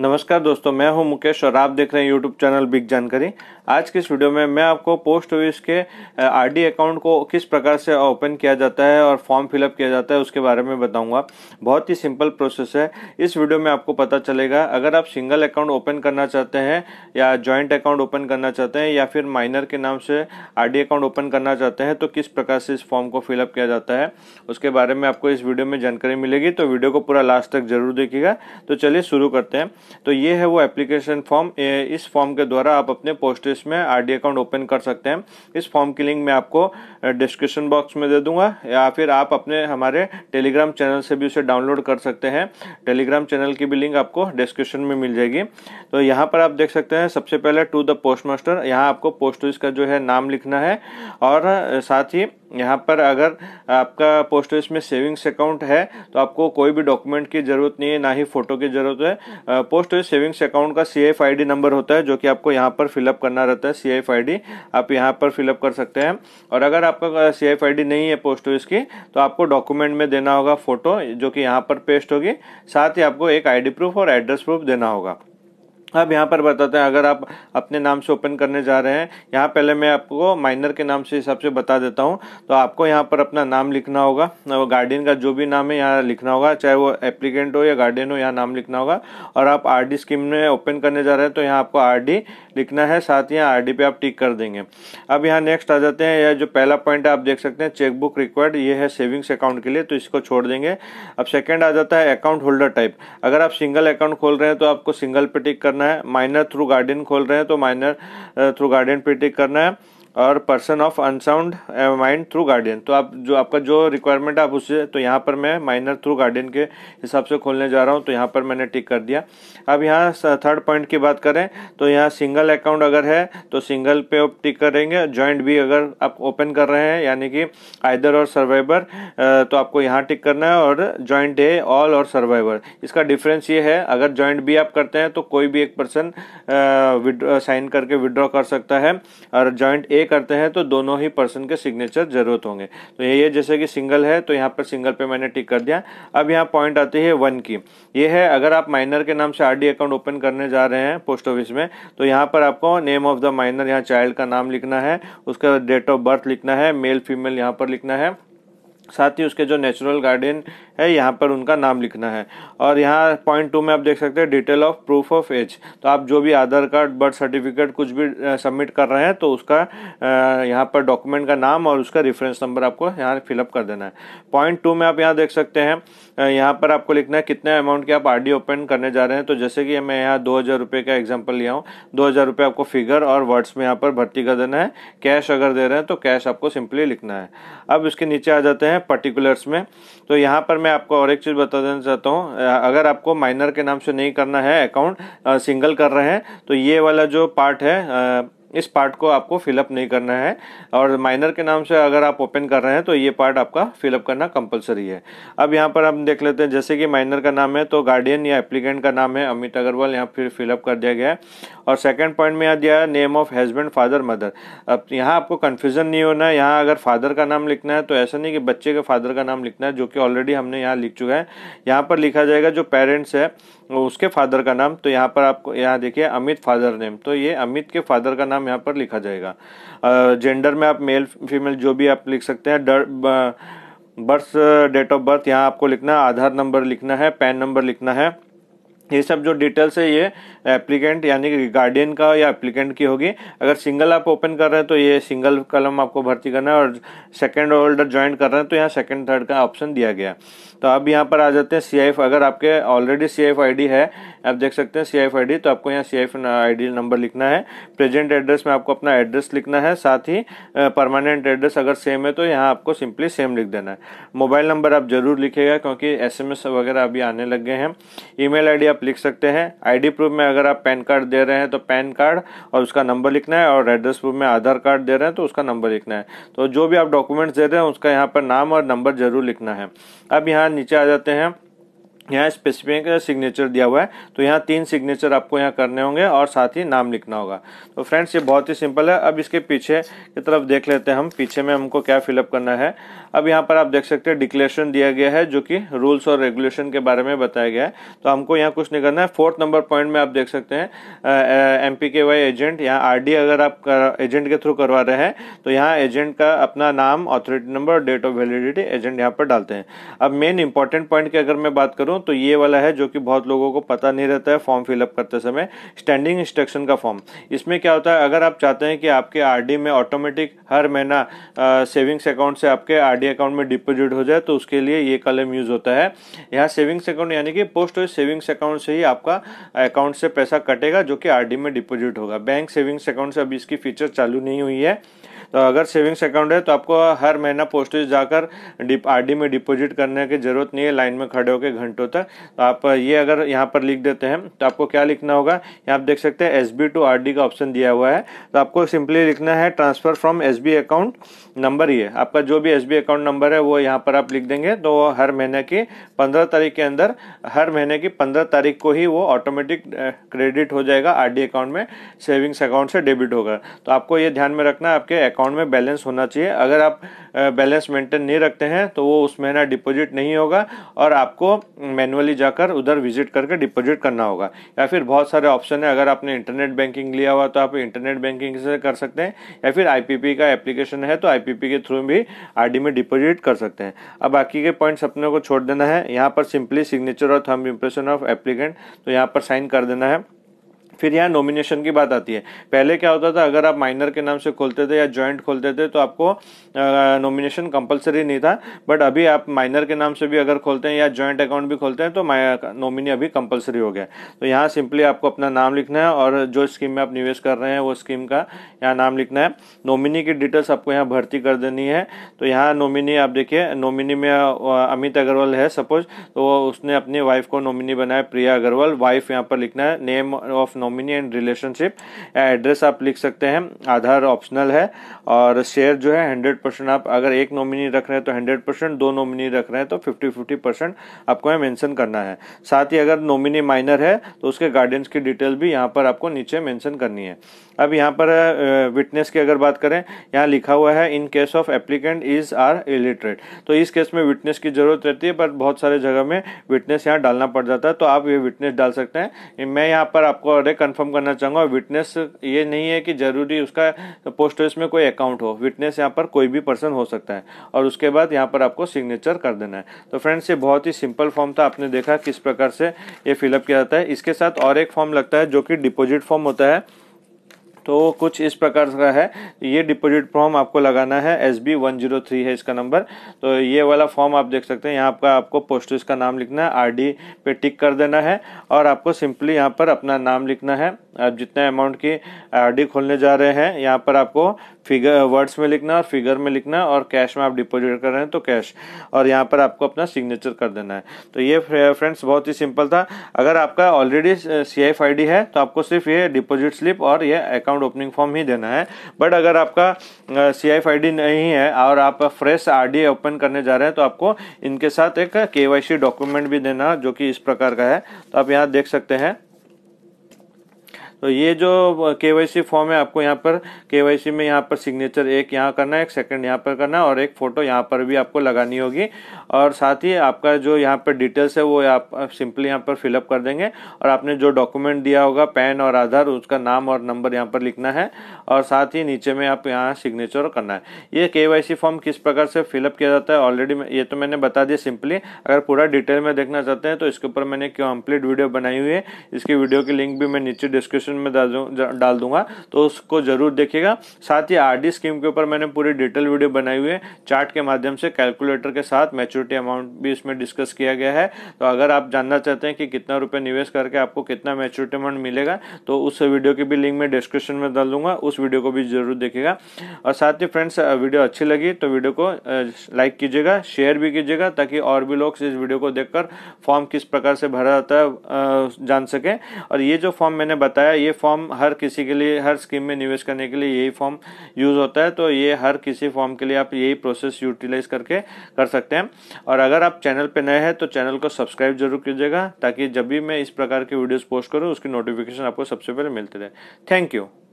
नमस्कार दोस्तों मैं हूं मुकेश और आप देख रहे हैं यूट्यूब चैनल बिग जानकारी आज के स्टूडियो में मैं आपको पोस्ट ऑफिस के आरडी अकाउंट को किस प्रकार से ओपन किया जाता है और फॉर्म फिलअप किया जाता है उसके बारे में बताऊंगा बहुत ही सिंपल प्रोसेस है इस वीडियो में आपको पता चलेगा अगर आप सिंगल अकाउंट ओपन करना चाहते हैं या ज्वाइंट अकाउंट ओपन करना चाहते हैं या फिर माइनर के नाम से आरडी अकाउंट ओपन करना चाहते हैं तो किस प्रकार से इस फॉर्म को फिलअप किया जाता है उसके बारे में आपको इस वीडियो में जानकारी मिलेगी तो वीडियो को पूरा लास्ट तक जरूर देखिएगा तो चलिए शुरू करते हैं तो ये है वो एप्लीकेशन फॉर्म इस फॉर्म के द्वारा आप अपने पोस्ट इसमें आर अकाउंट ओपन कर सकते हैं इस फॉर्म की लिंक मैं आपको डिस्क्रिप्शन बॉक्स में दे दूंगा या फिर आप अपने हमारे टेलीग्राम चैनल से भी उसे डाउनलोड कर सकते हैं टेलीग्राम चैनल की भी लिंक आपको डिस्क्रिप्शन में मिल जाएगी तो यहाँ पर आप देख सकते हैं सबसे पहले टू द पोस्ट मास्टर यहाँ आपको पोस्ट ऑफिस का जो है नाम लिखना है और साथ ही यहाँ पर अगर आपका पोस्ट ऑफिस में सेविंग्स अकाउंट है तो आपको कोई भी डॉक्यूमेंट की ज़रूरत नहीं है ना ही फ़ोटो की ज़रूरत है पोस्ट ऑफिस सेविंग्स अकाउंट का C F I D number होता है जो कि आपको यहाँ पर फिलअप करना रहता है सी एफ आई डी आप यहाँ पर फिलअप कर सकते हैं और अगर आपका सी एफ आई डी नहीं है पोस्ट ऑफिस की तो आपको डॉक्यूमेंट में देना होगा फ़ोटो जो कि यहाँ पर पेस्ट होगी साथ ही आपको एक आई डी प्रूफ और एड्रेस प्रूफ देना होगा अब यहाँ पर बताते हैं अगर आप अपने नाम से ओपन करने जा रहे हैं यहाँ पहले मैं आपको माइनर के नाम से हिसाब से बता देता हूँ तो आपको यहाँ पर अपना नाम लिखना होगा गार्डियन का जो भी नाम है यहाँ लिखना होगा चाहे वो एप्लीकेंट हो या गार्डियन हो यहाँ नाम लिखना होगा और आप आर स्कीम में ओपन करने जा रहे हैं तो यहाँ आपको आर लिखना है साथ ही यहाँ आर पे आप टिक कर देंगे अब यहाँ नेक्स्ट आ जाते हैं यह जो पहला पॉइंट है आप देख सकते हैं चेकबुक रिक्वायर्ड ये है सेविंग्स अकाउंट के लिए तो इसको छोड़ देंगे अब सेकेंड आ जाता है अकाउंट होल्डर टाइप अगर आप सिंगल अकाउंट खोल रहे हैं तो आपको सिंगल पे टिक करना करना है माइनर थ्रू गार्डियन खोल रहे हैं तो माइनर थ्रू गार्डियन पे टिक करना है और person of unsound mind through guardian तो आप जो आपका जो रिक्वायरमेंट है आप उससे तो यहाँ पर मैं माइनर थ्रू गार्डियन के हिसाब से खोलने जा रहा हूँ तो यहाँ पर मैंने टिक कर दिया अब यहाँ थर्ड पॉइंट की बात करें तो यहाँ सिंगल अकाउंट अगर है तो सिंगल पे आप टिक करेंगे ज्वाइंट भी अगर आप ओपन कर रहे हैं यानी कि आइदर और सर्वाइवर तो आपको यहाँ टिक करना है और ज्वाइंट है ऑल और सर्वाइवर इसका डिफरेंस ये है अगर ज्वाइंट भी आप करते हैं तो कोई भी एक पर्सन साइन uh, करके विदड्रॉ कर सकता है और ज्वाइंट ए करते हैं तो दोनों ही पर्सन के सिग्नेचर जरूरत होंगे तो ये जैसे कि सिंगल है तो यहाँ पर सिंगल पे मैंने टिक कर दिया अब यहाँ पॉइंट आती है वन की ये है अगर आप माइनर के नाम से आरडी अकाउंट ओपन करने जा रहे हैं पोस्ट ऑफिस में तो यहाँ पर आपको नेम ऑफ द माइनर यहाँ चाइल्ड का नाम लिखना है उसका डेट ऑफ बर्थ लिखना है मेल फीमेल यहाँ पर लिखना है साथ ही उसके जो नेचुरल गार्डन है यहाँ पर उनका नाम लिखना है और यहाँ पॉइंट टू में आप देख सकते हैं detail of proof of age तो आप जो भी आधार कार्ड बर्थ सर्टिफिकेट कुछ भी सबमिट कर रहे हैं तो उसका यहाँ पर डॉक्यूमेंट का नाम और उसका रेफरेंस नंबर आपको यहाँ फिलअप कर देना है पॉइंट टू में आप यहाँ देख सकते हैं यहाँ पर आपको लिखना है कितने अमाउंट के आप आर ओपन करने जा रहे हैं तो जैसे कि मैं यहाँ दो हज़ार रुपये का एग्जाम्पल लिया हूँ दो हज़ार रुपये आपको फिगर और वर्ड्स में यहाँ पर भर्ती कर देना है कैश अगर दे रहे हैं तो कैश आपको सिंपली लिखना है अब इसके नीचे आ जाते हैं पर्टिकुलर्स में तो यहाँ पर मैं आपको और एक चीज़ बता देना चाहता हूँ अगर आपको माइनर के नाम से नहीं करना है अकाउंट सिंगल कर रहे हैं तो ये वाला जो पार्ट है इस पार्ट को आपको फिलअप नहीं करना है और माइनर के नाम से अगर आप ओपन कर रहे हैं तो ये पार्ट आपका फिलअप करना कंपलसरी है अब यहाँ पर हम देख लेते हैं जैसे कि माइनर का नाम है तो गार्डियन या एप्लीकेंट का नाम है अमित अग्रवाल यहाँ फिर फिलअप कर दिया गया है और सेकेंड पॉइंट में यहाँ दिया है name of husband father mother अब यहाँ आपको कन्फ्यूज़न नहीं होना है यहाँ अगर फादर का नाम लिखना है तो ऐसा नहीं कि बच्चे के फादर का नाम लिखना है जो कि ऑलरेडी हमने यहाँ लिख चुका है यहाँ पर लिखा जाएगा जो पेरेंट्स है उसके फादर का नाम तो यहाँ पर आपको यहाँ देखिए अमित फादर नेम तो ये अमित के फादर का नाम यहाँ पर लिखा जाएगा जेंडर में आप मेल फीमेल जो भी आप लिख सकते हैं डर बर्थ डेट ऑफ बर्थ यहाँ आपको लिखना है आधार नंबर लिखना है पैन नंबर लिखना है ये सब जो डिटेल्स है ये एप्लीकेंट यानी कि गार्डियन का या एप्लीकेंट की होगी अगर सिंगल आप ओपन कर रहे हैं तो ये सिंगल कलम आपको भर्ती करना है और सेकंड होल्डर ज्वाइन कर रहे हैं तो यहाँ सेकंड थर्ड का ऑप्शन दिया गया तो अब यहाँ पर आ जाते हैं सी अगर आपके ऑलरेडी सी एफ है आप देख सकते हैं सी एफ तो आपको यहाँ सी एफ नंबर लिखना है प्रेजेंट एड्रेस में आपको अपना एड्रेस लिखना है साथ ही परमानेंट एड्रेस अगर सेम है तो यहाँ आपको सिंपली सेम लिख देना है मोबाइल नंबर आप जरूर लिखेगा क्योंकि एस वगैरह अभी आने लग गए हैं ई मेल आप लिख सकते हैं आईडी प्रूफ में अगर आप पैन कार्ड दे रहे हैं तो पैन कार्ड और उसका नंबर लिखना है और एड्रेस प्रूफ में आधार कार्ड दे रहे हैं तो उसका नंबर लिखना है तो जो भी आप डॉक्यूमेंट्स दे रहे हैं उसका यहाँ पर नाम और नंबर जरूर लिखना है अब यहाँ नीचे आ जाते हैं यहाँ स्पेसिफिक सिग्नेचर दिया हुआ है तो यहाँ तीन सिग्नेचर आपको यहाँ करने होंगे और साथ ही नाम लिखना होगा तो फ्रेंड्स ये बहुत ही सिंपल है अब इसके पीछे की तरफ देख लेते हैं हम पीछे में हमको क्या फिलअप करना है अब यहाँ पर आप देख सकते हैं डिक्लेरेशन दिया गया है जो कि रूल्स और रेगुलेशन के बारे में बताया गया है तो हमको यहाँ कुछ नहीं करना है फोर्थ नंबर पॉइंट में आप देख सकते हैं M P K Y agent यहाँ आर अगर आप कर, एजेंट के थ्रू करवा रहे हैं तो यहाँ एजेंट का अपना नाम authority number date of validity agent यहाँ पर डालते हैं अब मेन इंपॉर्टेंट पॉइंट की अगर मैं बात करूँ तो ये वाला है जो कि बहुत लोगों को पता नहीं रहता है फॉर्म फिलअप करते समय स्टैंडिंग इंस्ट्रक्शन का फॉर्म इसमें क्या होता है अगर आप चाहते हैं कि आपके आर में ऑटोमेटिक हर महीना सेविंग्स अकाउंट से आपके आर आरडी अकाउंट में डिपॉजिट हो जाए तो उसके लिए ये कलम यूज होता है यहाँ सेविंग्स अकाउंट यानी कि पोस्ट ऑफिस सेविंग्स अकाउंट से ही आपका अकाउंट से पैसा कटेगा जो कि आरडी में डिपॉजिट होगा बैंक सेविंग्स अकाउंट से अभी इसकी फीचर चालू नहीं हुई है तो अगर सेविंग्स अकाउंट है तो आपको हर महीना पोस्ट ऑफिस जाकर आरडी में डिपॉजिट करने की ज़रूरत नहीं है लाइन में खड़े होकर घंटों तक तो आप ये अगर यहाँ पर लिख देते हैं तो आपको क्या लिखना होगा यहाँ आप देख सकते हैं S B two R D का ऑप्शन दिया हुआ है तो आपको सिंपली लिखना है transfer from S B account number ये आपका जो भी एस बी अकाउंट नंबर है वो यहाँ पर आप लिख देंगे तो हर महीने की पंद्रह तारीख के अंदर हर महीने की पंद्रह तारीख को ही वो ऑटोमेटिक क्रेडिट हो जाएगा आर डी अकाउंट में सेविंग्स अकाउंट से डेबिट होगा तो आपको ये ध्यान में रखना है आपके अकाउंट अकाउंट में बैलेंस होना चाहिए अगर आप बैलेंस मेंटेन नहीं रखते हैं तो वो उस महीना डिपॉजिट नहीं होगा और आपको मैनुअली जाकर उधर विजिट करके डिपॉजिट करना होगा या फिर बहुत सारे ऑप्शन है अगर आपने इंटरनेट बैंकिंग लिया हुआ तो आप इंटरनेट बैंकिंग से कर सकते हैं या फिर आई का एप्लीकेशन है तो आई के थ्रू भी आरडी में डिपोजिट कर सकते हैं अब बाकी के पॉइंट्स अपने को छोड़ देना है यहाँ पर सिंपली सिग्नेचर और थर्म इम्प्रेशन ऑफ एप्लीकेंट तो यहाँ पर साइन कर देना है फिर यहाँ नॉमिनेशन की बात आती है पहले क्या होता था अगर आप माइनर के नाम से खोलते थे या जॉइंट खोलते थे तो आपको नॉमिनेशन कंपलसरी नहीं था बट अभी आप माइनर के नाम से भी अगर खोलते हैं या जॉइंट अकाउंट भी खोलते हैं तो नॉमिनी अभी कंपलसरी हो गया तो यहाँ सिंपली आपको अपना नाम लिखना है और जो स्कीम में आप निवेश कर रहे हैं वो स्कीम का यहाँ नाम लिखना है नॉमिनी की डिटेल्स आपको यहाँ भर्ती कर देनी है तो यहाँ नॉमिनी आप देखिए नॉमिनी में अमित अग्रवाल है सपोज तो उसने अपनी वाइफ को नॉमिनी बनाया प्रिया अग्रवाल वाइफ यहाँ पर लिखना है name of nominee dominant relationship address आप लिख सकते हैं आधार ऑप्शनल है और शेयर जो है हंड्रेड परसेंट आप अगर एक नॉमिनी रख रहे हैं तो हंड्रेड परसेंट दो नॉमिनी रख रहे हैं तो फिफ्टी फिफ्टी परसेंट आपको यहाँ मैंसन करना है साथ ही अगर नॉमिनी माइनर है तो उसके गार्डियंस की डिटेल भी यहाँ पर आपको नीचे मैंसन करनी है अब यहाँ पर विटनेस की अगर बात करें यहाँ लिखा हुआ है in case of applicant is are illiterate तो इस केस में विटनेस की जरूरत रहती है पर बहुत सारे जगह में विटनेस यहाँ डालना पड़ जाता है तो आप ये विटनेस डाल सकते हैं मैं यहाँ पर आपको मैं कंफर्म करना चाहूँगा विटनेस ये नहीं है कि ज़रूरी उसका पोस्ट ऑफिस में कोई अकाउंट हो विटनेस यहाँ पर कोई भी पर्सन हो सकता है और उसके बाद यहाँ पर आपको सिग्नेचर कर देना है तो फ्रेंड्स ये बहुत ही सिंपल फॉर्म था आपने देखा किस प्रकार से ये फिलअप किया जाता है इसके साथ और एक फॉर्म लगता है जो कि डिपोजिट फॉर्म होता है तो कुछ इस प्रकार का है ये डिपोजिट फॉर्म आपको लगाना है S B one zero three है इसका नंबर तो ये वाला फॉर्म आप देख सकते हैं यहाँ आपका आपको ऑफिस का नाम लिखना है आर डी पे टिक कर देना है और आपको सिंपली यहाँ पर अपना नाम लिखना है आप जितने अमाउंट की आर डी खोलने जा रहे हैं यहाँ पर आपको फिगर वर्ड्स में लिखना और फिगर में लिखना और कैश में आप डिपॉजिट कर रहे हैं तो कैश और यहाँ पर आपको अपना सिग्नेचर कर देना है तो ये फ्रेंड्स बहुत ही सिंपल था अगर आपका already C F I D है तो आपको सिर्फ ये डिपॉजिट स्लिप और ये अकाउंट ओपनिंग फॉर्म ही देना है बट अगर आपका सी एफ आई डी नहीं है और आप फ्रेश आर डी ओपन करने जा रहे हैं तो आपको इनके साथ एक के वाई सी डॉक्यूमेंट भी देना जो कि इस प्रकार का है तो आप यहाँ देख सकते हैं तो ये जो के फॉर्म है आपको यहाँ पर के में यहाँ पर सिग्नेचर एक यहाँ करना है एक सेकंड यहाँ पर करना है और एक फ़ोटो यहाँ पर भी आपको लगानी होगी और साथ ही आपका जो यहाँ पर डिटेल्स है वो आप सिंपली यहाँ पर फिलअप कर देंगे और आपने जो डॉक्यूमेंट दिया होगा पैन और आधार उसका नाम और नंबर यहाँ पर लिखना है और साथ ही नीचे में आप यहाँ सिग्नेचर करना है ये के फॉर्म किस प्रकार से फिलअप किया जाता है ऑलरेडी ये तो मैंने बता दिया सिंपली अगर पूरा डिटेल में देखना चाहते हैं तो इसके ऊपर मैंने क्यों कम्प्लीट वीडियो बनाई हुई है इसकी वीडियो की लिंक भी मैं नीचे डिस्क्रिप्शन डिस्क्रिप्शन में डाल दूंगा तो उसको जरूर देखिएगा साथ ही आर स्कीम के ऊपर मैंने पूरी डिटेल वीडियो बनाई हुई है चार्ट के माध्यम से कैलकुलेटर के साथ मेच्योरिटी अमाउंट भी इसमें डिस्कस किया गया है तो अगर आप जानना चाहते हैं कि कितना रुपये निवेश करके आपको कितना मेच्योरिटी अमाउंट मिलेगा तो उस वीडियो की भी लिंक मैं डिस्क्रिप्शन में डाल दूंगा उस वीडियो को भी जरूर देखेगा और साथ ही फ्रेंड्स वीडियो अच्छी लगी तो वीडियो को लाइक कीजिएगा शेयर भी कीजिएगा ताकि और भी लोग इस वीडियो को देखकर फॉर्म किस प्रकार से भरा जाता है जान सके और ये जो फॉर्म मैंने बताया ये फॉर्म हर किसी के लिए हर स्कीम में निवेश करने के लिए यही फॉर्म यूज़ होता है तो ये हर किसी फॉर्म के लिए आप यही प्रोसेस यूटिलाइज करके कर सकते हैं और अगर आप चैनल पर नए हैं तो चैनल को सब्सक्राइब जरूर कीजिएगा ताकि जब भी मैं इस प्रकार के वीडियोज़ पोस्ट करूँ उसकी नोटिफिकेशन आपको सबसे पहले मिलती रहे थैंक यू